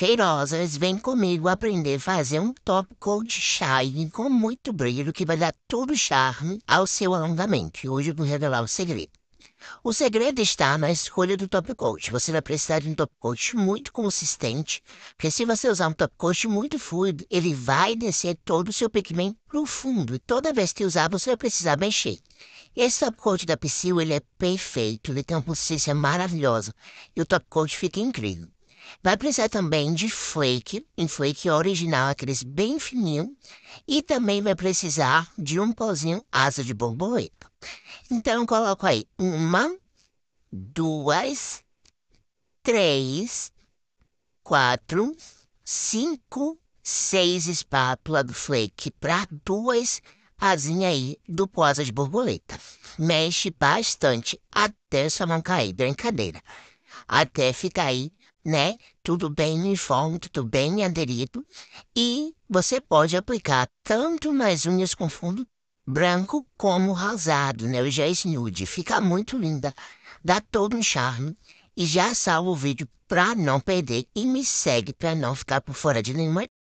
cheirosas, vem comigo aprender a fazer um top coat shine com muito brilho que vai dar todo o charme ao seu alongamento. Hoje eu vou revelar o segredo. O segredo está na escolha do top coat. Você vai precisar de um top coat muito consistente, porque se você usar um top coat muito fluido, ele vai descer todo o seu pigmento profundo fundo. E toda vez que usar, você vai precisar mexer. Esse top coat da Psyu, ele é perfeito, ele tem uma consistência maravilhosa. E o top coat fica incrível. Vai precisar também de flake, um flake original, aqueles bem fininho, e também vai precisar de um pozinho asa de borboleta. Então coloco aí uma, duas, três, quatro, cinco, seis espátula do flake para duas asinhas aí do pó asa de borboleta. Mexe bastante até sua mão cair, brincadeira. Até ficar aí né? Tudo bem uniforme, tudo bem aderido. E você pode aplicar tanto nas unhas com fundo branco como rasado, né? Eu é nude. Fica muito linda. Dá todo um charme. E já salva o vídeo para não perder. E me segue para não ficar por fora de nenhuma